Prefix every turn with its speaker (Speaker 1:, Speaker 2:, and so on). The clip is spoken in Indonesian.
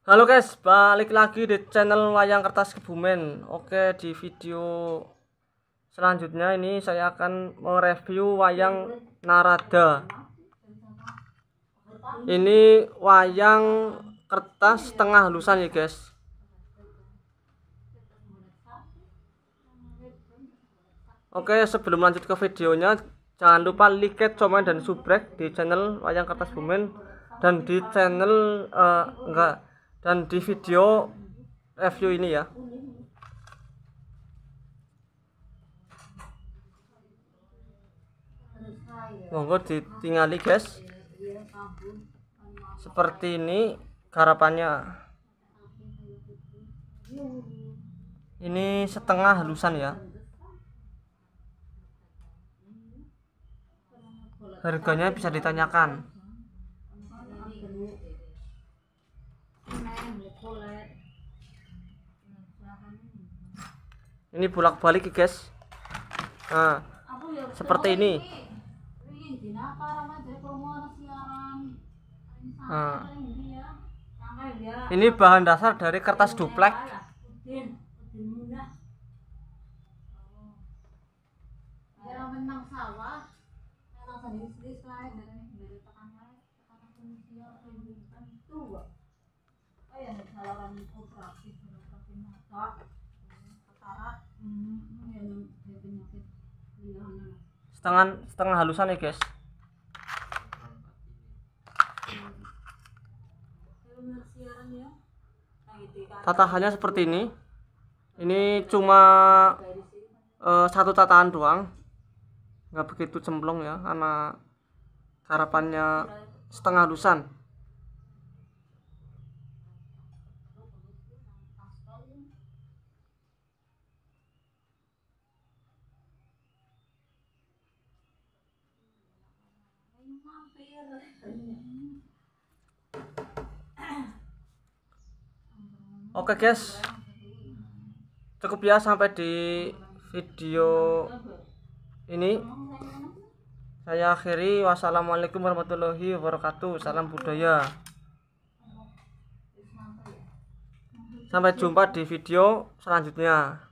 Speaker 1: Halo guys, balik lagi di channel Wayang Kertas Kebumen. Oke, di video selanjutnya ini saya akan mereview wayang Narada. Ini wayang kertas setengah lusan ya guys. Oke, sebelum lanjut ke videonya, jangan lupa like, comment dan subscribe di channel Wayang Kertas Kebumen dan di channel uh, enggak dan di video review ini ya monggo ditingali guys seperti ini garapannya ini setengah halusan ya harganya bisa ditanyakan ini bolak-balik ya guys nah, ya seperti ini nah, ini bahan dasar dari kertas duplek Oh ya saluran kooperatif kooperatif mata setara hmm, ya penyakit setengah setengah halusan ya guys ya.
Speaker 2: nah, gitu ya, tata halnya seperti
Speaker 1: ini ini cuma uh, satu tataan doang nggak begitu cemplung ya karena harapannya setengah halusan. mampir Oke guys Cukup ya sampai di video ini Saya akhiri Wassalamualaikum warahmatullahi wabarakatuh Salam budaya Sampai jumpa di video selanjutnya